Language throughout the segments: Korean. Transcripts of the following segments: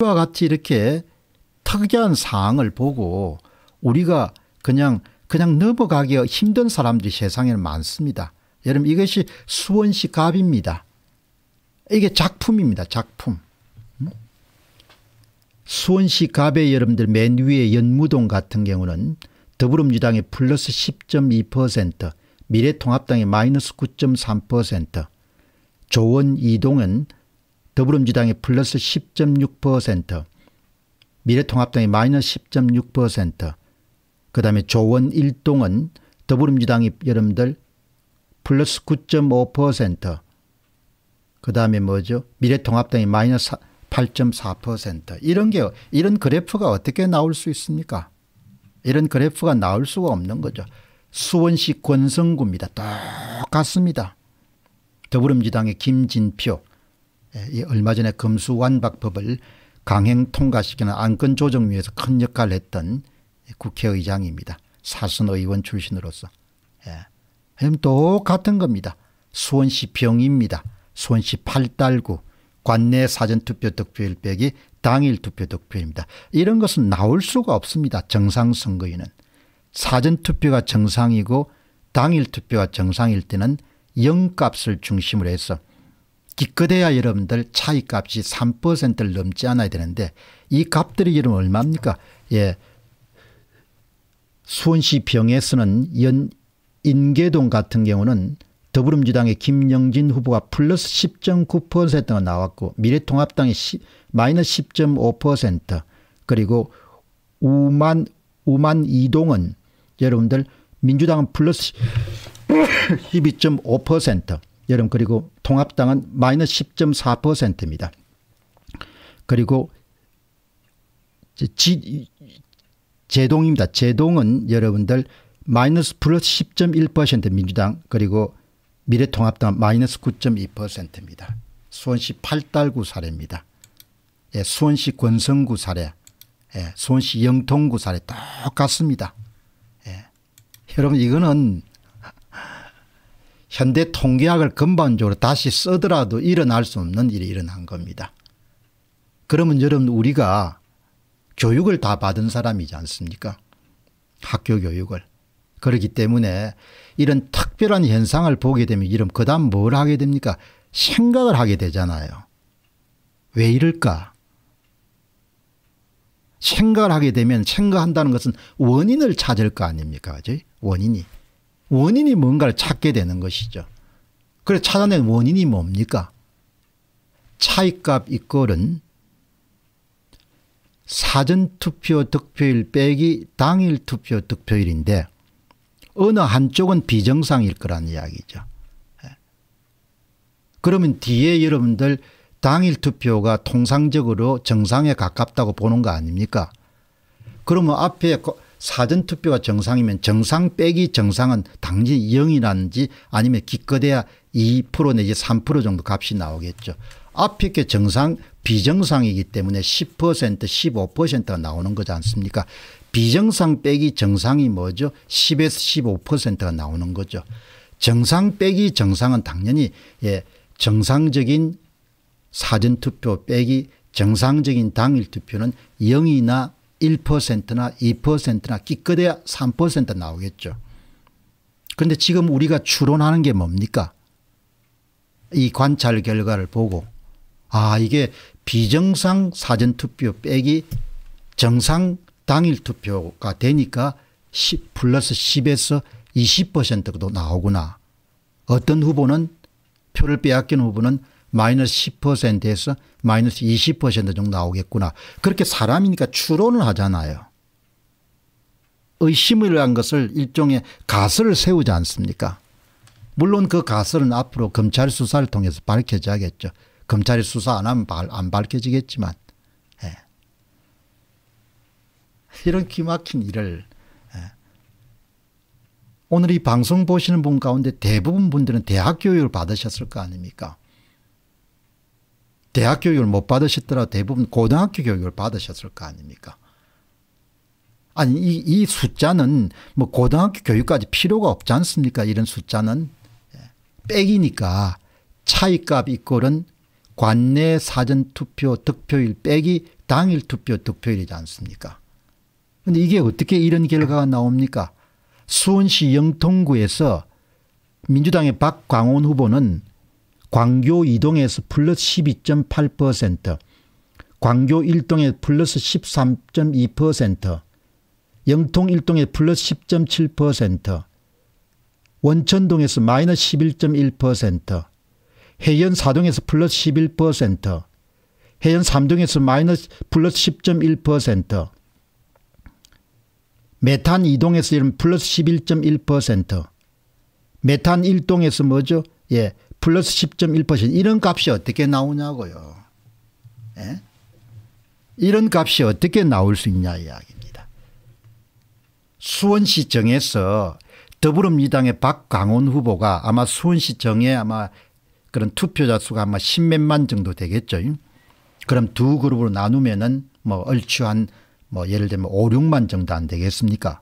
이와 같이 이렇게 특이한 사항을 보고 우리가 그냥 그냥 넘어가기 힘든 사람들이 세상에는 많습니다. 여러분 이것이 수원시 갑입니다. 이게 작품입니다. 작품. 음? 수원시 갑의 여러분들 맨 위에 연무동 같은 경우는 더불어민주당의 플러스 10.2% 미래통합당의 마이너스 9.3% 조원 이동은 더불어민주당이 플러스 10.6%, 미래통합당이 마이너스 10.6%, 그 다음에 조원 일동은 더불어민주당이 여러분들 플러스 9.5%, 그 다음에 뭐죠? 미래통합당이 마이너스 8.4% 이런 게 이런 그래프가 어떻게 나올 수 있습니까? 이런 그래프가 나올 수가 없는 거죠. 수원시 권성구입니다. 똑같습니다. 더불어민주당의 김진표 예, 이 얼마 전에 금수완박법을 강행 통과시키는 안건 조정 위에서 큰 역할을 했던 국회의장입니다. 사선 의원 출신으로서. 예. 똑같은 겁니다. 수원시 병입니다. 수원시 8달구 관내 사전투표 득표일 빼기 당일 투표 득표입니다. 이런 것은 나올 수가 없습니다. 정상 선거인은. 사전투표가 정상이고 당일 투표가 정상일 때는 영값을 중심으로 해서 기껏해야 여러분들 차이값이 3%를 넘지 않아야 되는데 이 값들이 여러분 얼마입니까? 예. 수원시 병에서는 연 인계동 같은 경우는 더불어민주당의 김영진 후보가 플러스 10.9%가 나왔고 미래통합당이 시, 마이너스 10.5% 그리고 우만 우만 이동은 여러분들 민주당은 플러스 12.5% 여러분 그리고 통합당은 마이너스 10.4%입니다. 그리고 지, 제동입니다. 제동은 여러분들 마이너스 플러스 10.1% 민주당 그리고 미래통합당 마이너스 9.2%입니다. 수원시 팔달구 사례입니다. 예, 수원시 권성구 사례, 예, 수원시 영통구 사례 똑같습니다. 예. 여러분 이거는 현대 통계학을 근본적으로 다시 쓰더라도 일어날 수 없는 일이 일어난 겁니다. 그러면 여러분 우리가 교육을 다 받은 사람이지 않습니까? 학교 교육을. 그렇기 때문에 이런 특별한 현상을 보게 되면 이름 그다음 뭘 하게 됩니까? 생각을 하게 되잖아요. 왜 이럴까? 생각을 하게 되면 생각한다는 것은 원인을 찾을 거 아닙니까? 그죠? 원인이. 원인이 뭔가를 찾게 되는 것이죠. 그래 찾아낸 원인이 뭡니까? 차익값 이꼴은 사전투표 득표일 빼기 당일 투표 득표일인데 어느 한쪽은 비정상일 거란 이야기죠. 예. 그러면 뒤에 여러분들 당일 투표가 통상적으로 정상에 가깝다고 보는 거 아닙니까? 그러면 앞에 사전투표가 정상이면 정상 빼기 정상은 당연히 0이라든지 아니면 기껏해야 2% 내지 3% 정도 값이 나오겠죠. 앞에 게 정상 비정상이기 때문에 10% 15%가 나오는 거지 않습니까 비정상 빼기 정상이 뭐죠 10에서 15%가 나오는 거죠. 정상 빼기 정상은 당연히 예, 정상적인 사전투표 빼기 정상적인 당일투표는 0이나 1%나 2%나 기껏해야 3% 나오겠죠. 그런데 지금 우리가 추론하는 게 뭡니까? 이 관찰 결과를 보고 아 이게 비정상 사전투표 빼기 정상 당일 투표가 되니까 10 플러스 10에서 20%도 나오구나. 어떤 후보는 표를 빼앗긴 후보는 마이너스 10%에서 마이너스 20% 정도 나오겠구나. 그렇게 사람이니까 추론을 하잖아요. 의심을 한 것을 일종의 가설을 세우지 않습니까? 물론 그 가설은 앞으로 검찰 수사를 통해서 밝혀져야겠죠. 검찰이 수사 안 하면 안 밝혀지겠지만 예. 이런 기막힌 일을 예. 오늘 이 방송 보시는 분 가운데 대부분 분들은 대학 교육을 받으셨을 거 아닙니까? 대학 교육을 못 받으셨더라도 대부분 고등학교 교육을 받으셨을 거 아닙니까? 아니 이, 이 숫자는 뭐 고등학교 교육까지 필요가 없지 않습니까? 이런 숫자는 예. 빼기니까 차이값 이꼴은 관내 사전투표 득표일 빼기 당일 투표 득표일이지 않습니까? 근데 이게 어떻게 이런 결과가 나옵니까? 수원시 영통구에서 민주당의 박광온 후보는 광교 2동에서 플러스 12.8%, 광교 1동에 플러스 13.2%, 영통 1동에 플러스 10.7%, 원천동에서 마이너스 11.1%, 해연 4동에서 플러스 11%, 해연 3동에서 마이너스 플러스 10.1%, 메탄 2동에서 이런 플러스 11.1%, 메탄 1동에서 뭐죠? 예, 플러스 10.1% 이런 값이 어떻게 나오냐고요. 예? 이런 값이 어떻게 나올 수 있냐 이야기입니다. 수원시정에서 더불어민주당의 박강원 후보가 아마 수원시정에 아마 그런 투표자 수가 아마 10몇만 정도 되겠죠. 그럼 두 그룹으로 나누면은 뭐 얼추 한 뭐 예를 들면 5, 6만 정도 안 되겠습니까?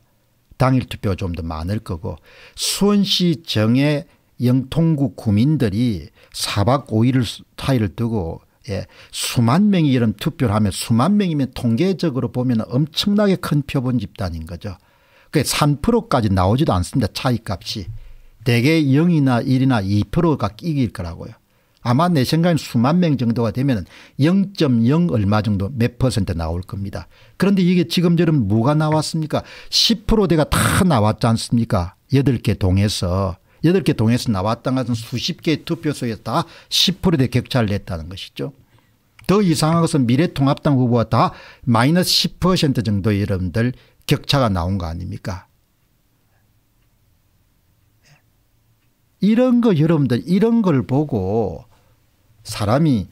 당일 투표가 좀 더 많을 거고 수원시정의 영통국 구민들이 4박 5일을 타이를 뜨고 예, 수만 명이 이런 투표를 하면 수만 명이면 통계적으로 보면 엄청나게 큰 표본 집단인 거죠. 그 3%까지 나오지도 않습니다. 차이값이. 대개 0이나 1이나 2%가 이길 거라고요. 아마 내 생각엔 수만 명 정도가 되면 0.0 얼마 정도 몇 퍼센트 나올 겁니다. 그런데 이게 지금처럼 뭐가 나왔습니까? 10%대가 다 나왔지 않습니까? 8개 동에서 여덟 개 동에서 나왔던 것은 수십 개의 투표소에 다 10%의 격차를 냈다는 것이죠. 더 이상한 것은 미래통합당 후보와 다 마이너스 10%정도 여러분들 격차가 나온 거 아닙니까? 이런 거 여러분들 이런 걸 보고 사람이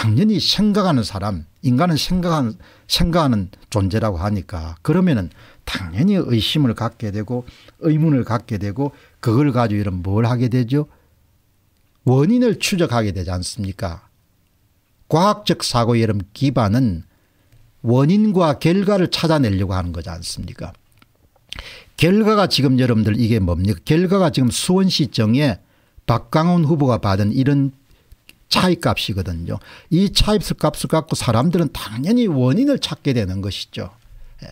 당연히 생각하는 사람 인간은 생각하는, 생각하는 존재라고 하니까 그러면은 당연히 의심을 갖게 되고 의문을 갖게 되고 그걸 가지고 이런 뭘 하게 되죠 원인을 추적하게 되지 않습니까 과학적 사고의 이런 기반은 원인과 결과를 찾아내려고 하는 거지 않습니까 결과가 지금 여러분들 이게 뭡니까 결과가 지금 수원시정에 박강훈 후보가 받은 이런 차이값이거든요. 이 차이값을 갖고 사람들은 당연히 원인을 찾게 되는 것이죠. 예.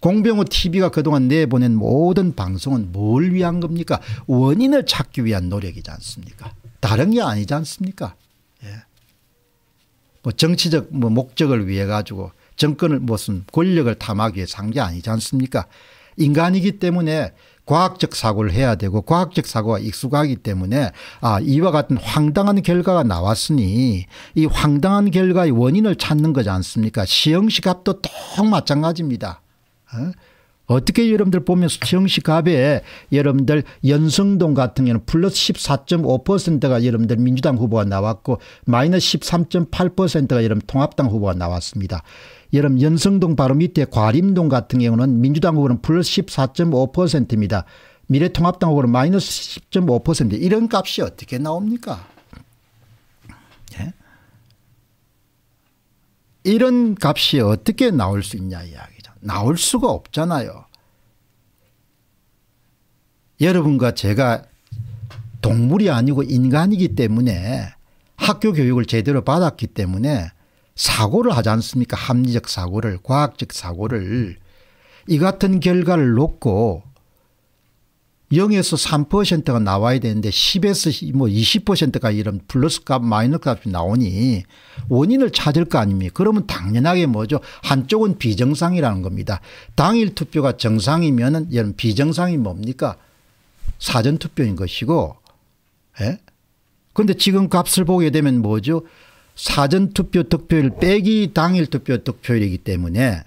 공병호 TV가 그동안 내보낸 모든 방송은 뭘 위한 겁니까? 원인을 찾기 위한 노력이지 않습니까? 다른 게 아니지 않습니까? 예. 뭐 정치적 뭐 목적을 위해 가지고 정권을 무슨 권력을 탐하기 위해서 한 게 아니지 않습니까? 인간이기 때문에 과학적 사고를 해야 되고 과학적 사고가 익숙하기 때문에 아 이와 같은 황당한 결과가 나왔으니 이 황당한 결과의 원인을 찾는 거지 않습니까 시형시갑도똑 마찬가지입니다. 어? 떻게 여러분들 보면 수치형 갑에 여러분들 연성동 같은 경우는 플러스 14.5%가 여러분들 민주당 후보가 나왔고 마이너스 13.8%가 여러분 통합당 후보가 나왔습니다. 여름 연성동 바로 밑에 과림동 같은 경우는 민주당 후보는 플러스 14.5%입니다. 미래통합당 후보는 마이너스 10.5% 이런 값이 어떻게 나옵니까? 예? 이런 값이 어떻게 나올 수 있냐 이야기죠. 나올 수가 없잖아요. 여러분과 제가 동물이 아니고 인간이기 때문에 학교 교육을 제대로 받았기 때문에 사고를 하지 않습니까? 합리적 사고를, 과학적 사고를 이 같은 결과를 놓고 0에서 3%가 나와야 되는데 10에서 뭐2 0가 이런 플러스 값, 마이너스 값이 나오니 원인을 찾을 거 아닙니까? 그러면 당연하게 뭐죠? 한쪽은 비정상이라는 겁니다. 당일 투표가 정상이면은 이런 비정상이 뭡니까? 사전 투표인 것이고, 예? 근데 지금 값을 보게 되면 뭐죠? 사전 투표 득표율 빼기 당일 투표 득표율이기 때문에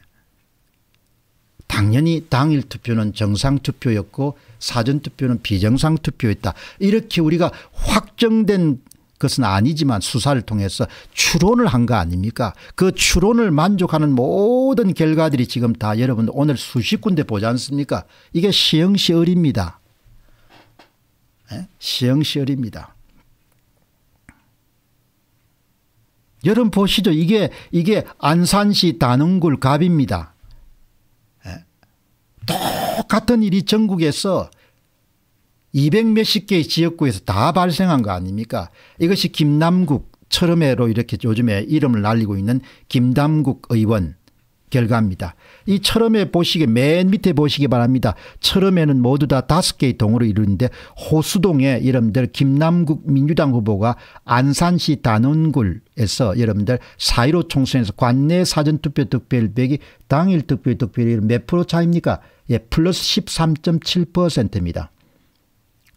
당연히 당일 투표는 정상 투표였고 사전 투표는 비정상 투표였다. 이렇게 우리가 확정된 것은 아니지만 수사를 통해서 추론을 한 거 아닙니까? 그 추론을 만족하는 모든 결과들이 지금 다 여러분 오늘 수십 군데 보지 않습니까? 이게 시행시어입니다 예? 시행시을입니다. 여러분 보시죠. 이게 이게 안산시 단흥굴 갑입니다. 예. 똑같은 일이 전국에서 200 몇십 개의 지역구에서 다 발생한 거 아닙니까? 이것이 김남국 철음회로 이렇게 요즘에 이름을 날리고 있는 김남국 의원 결과입니다. 이 철음에 보시기 맨 밑에 보시기 바랍니다. 철음에는 모두 다 다섯 개의 동으로 이루는데 호수동에 여러분들 김남국 민주당 후보가 안산시 단원굴에서 여러분들 사1로 총선에서 관내 사전투표 득표율백이 당일 득표 득표율이 몇 프로 차입니까? 예, 플러스 13.7%입니다.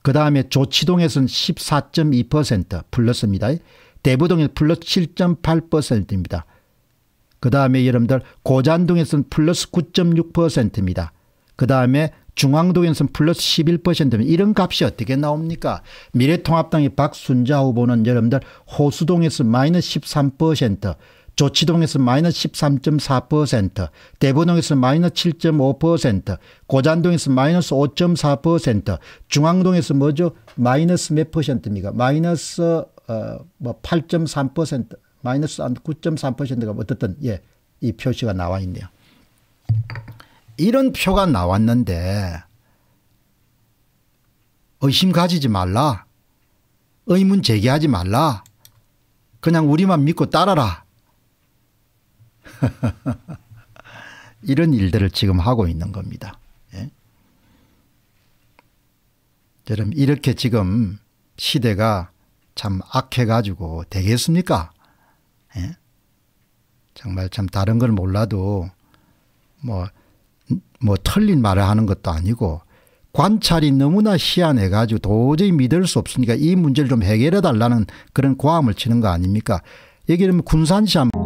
그 다음에 조치동에서는 14.2% 플러스입니다. 대부동에서 플러스 7.8%입니다. 그 다음에 여러분들 고잔동에서는 플러스 9.6%입니다. 그 다음에 중앙동에서는 플러스 11%입니다. 이런 값이 어떻게 나옵니까? 미래통합당의 박순자 후보는 여러분들 호수동에서 마이너스 13%, 조치동에서 마이너스 13.4%, 대부동에서 마이너스 7.5%, 고잔동에서 마이너스 5.4%, 중앙동에서 뭐죠? 마이너스 몇 퍼센트입니까? 마이너스 어, 뭐8.3% 마이너스 9.3%가 어떻든 예, 이 표시가 나와 있네요. 이런 표가 나왔는데 의심 가지지 말라. 의문 제기하지 말라. 그냥 우리만 믿고 따라라. 이런 일들을 지금 하고 있는 겁니다. 예? 여러분 이렇게 지금 시대가 참 악해가지고 되겠습니까? 예? 정말 참 다른 걸 몰라도 뭐, 뭐 틀린 말을 하는 것도 아니고 관찰이 너무나 희한해가지고 도저히 믿을 수 없으니까 이 문제를 좀 해결해 달라는 그런 고함을 치는 거 아닙니까? 얘기하면 를 군산시 한번